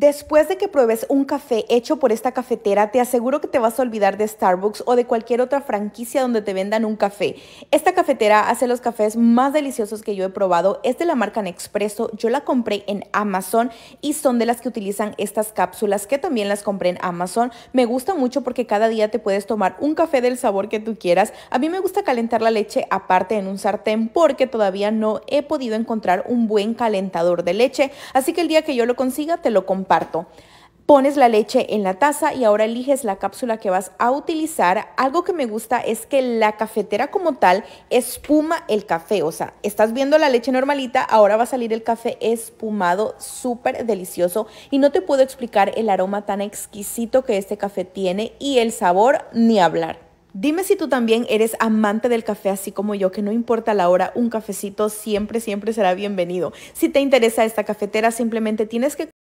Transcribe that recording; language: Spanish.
Después de que pruebes un café hecho por esta cafetera, te aseguro que te vas a olvidar de Starbucks o de cualquier otra franquicia donde te vendan un café. Esta cafetera hace los cafés más deliciosos que yo he probado. Es de la marca Nespresso. Yo la compré en Amazon y son de las que utilizan estas cápsulas que también las compré en Amazon. Me gusta mucho porque cada día te puedes tomar un café del sabor que tú quieras. A mí me gusta calentar la leche aparte en un sartén porque todavía no he podido encontrar un buen calentador de leche. Así que el día que yo lo consiga, te lo compré parto. Pones la leche en la taza y ahora eliges la cápsula que vas a utilizar. Algo que me gusta es que la cafetera como tal espuma el café. O sea, estás viendo la leche normalita, ahora va a salir el café espumado, súper delicioso. Y no te puedo explicar el aroma tan exquisito que este café tiene y el sabor ni hablar. Dime si tú también eres amante del café así como yo, que no importa la hora, un cafecito siempre, siempre será bienvenido. Si te interesa esta cafetera, simplemente tienes que